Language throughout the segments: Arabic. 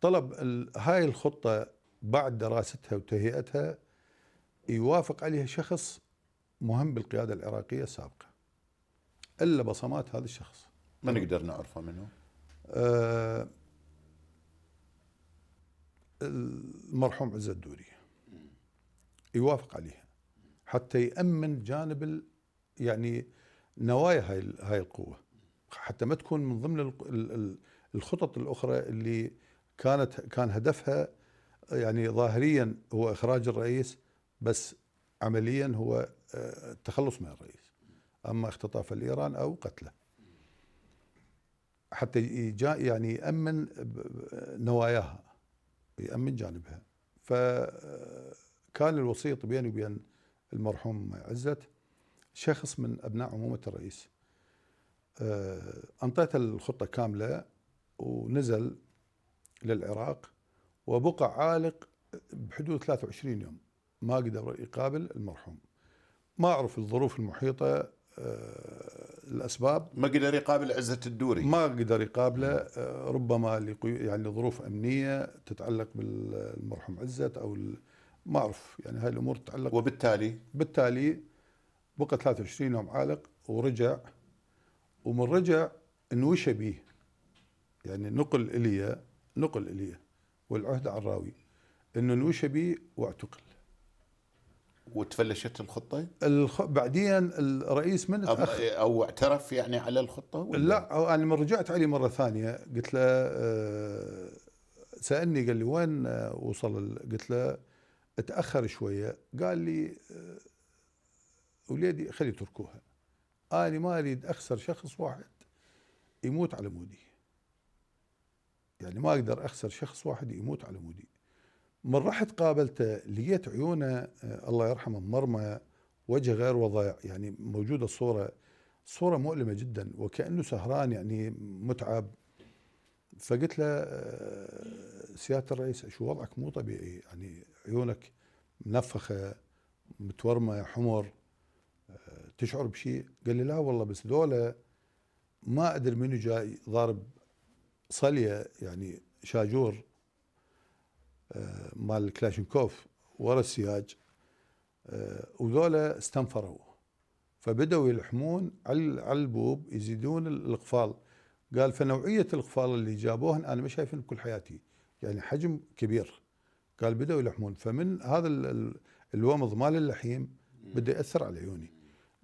طلب هاي الخطة بعد دراستها وتهيئتها يوافق عليها شخص مهم بالقيادة العراقية السابقة إلا بصمات هذا الشخص ما نقدر نعرفه منه آه المرحوم عز الدوري يوافق عليها حتى يأمن جانب يعني نوايا هاي هاي القوة حتى ما تكون من ضمن الخطط الأخرى اللي كانت كان هدفها يعني ظاهريا هو اخراج الرئيس بس عمليا هو آه، التخلص من الرئيس اما اختطاف الايران او قتله حتى يعني يامن نواياها يامن جانبها فكان آه، الوسيط بيني وبين المرحوم عزت شخص من ابناء عمومه الرئيس آه، انطيته الخطه كامله ونزل للعراق وبقى عالق بحدود 23 يوم ما قدر يقابل المرحوم ما أعرف الظروف المحيطة آه، الاسباب ما قدر يقابل عزه الدوري ما قدر يقابله آه، ربما يعني لظروف امنيه تتعلق بالمرحوم عزت او ما اعرف يعني هاي الامور تتعلق وبالتالي بالتالي بقى 23 يوم عالق ورجع ومن رجع انوشى به يعني نقل الي نقل إليه والعهدة على الراوي أنه نوشى به واعتقل وتفلشت الخطة؟ الخ... بعدين الرئيس من أو, أو اعترف يعني على الخطة؟ ولا؟ لا أنا يعني من رجعت عليه مرة ثانية قلت له آه سألني قال لي وين آه، وصل قلت له تأخر شوية قال لي آه أولادي خلي يتركوها أنا ما أريد أخسر شخص واحد يموت على مودي يعني ما اقدر اخسر شخص واحد يموت على مودي من رحت قابلته لقيت عيونه آه، الله يرحمه مرمى وجه غير وضيع يعني موجوده الصوره صوره مؤلمه جدا وكانه سهران يعني متعب فقلت له آه، سياده الرئيس شو وضعك مو طبيعي يعني عيونك منفخه متورمه حمر آه، تشعر بشيء قال لي لا والله بس دولة ما ادري منو جاي ضارب صليه يعني شاجور آه، مال كلاشنكوف ورا السياج آه، وذولا استنفروا فبدأوا يلحمون على البوب يزيدون الاقفال قال فنوعيه الاقفال اللي جابوها انا ما شايفهم بكل حياتي يعني حجم كبير قال بدأوا يلحمون فمن هذا الومض مال اللحيم بدا ياثر على عيوني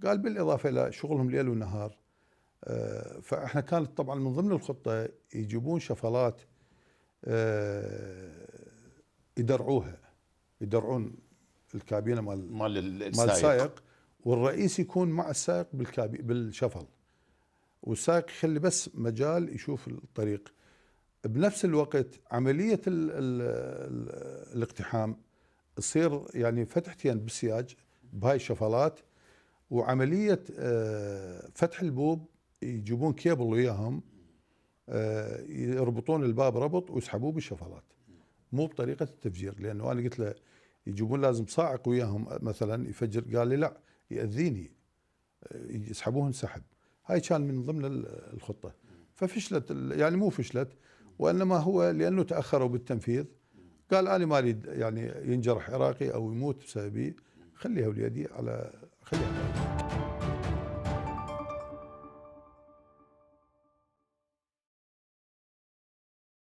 قال بالاضافه الى شغلهم ليل ونهار فاحنا كانت طبعا من ضمن الخطه يجيبون شفلات آه، يدرعوها يدرعون الكابينه مال مال السائق. مال السائق والرئيس يكون مع السائق بالكابي بالشفل والسائق يخلي بس مجال يشوف الطريق بنفس الوقت عمليه الـ الـ الـ الاقتحام تصير يعني فتحتين بالسياج بهاي الشفلات وعمليه آه، فتح البوب يجيبون كيبل وياهم آه، يربطون الباب ربط ويسحبوه بالشفرات مو بطريقه التفجير لانه انا قلت له يجيبون لازم صاعق وياهم مثلا يفجر قال لي لا ياذيني آه، يسحبوه انسحب هاي كان من ضمن الخطه ففشلت يعني مو فشلت وانما هو لانه تاخروا بالتنفيذ قال انا ما اريد يعني ينجرح عراقي او يموت بسببي خليها وليدي على خليها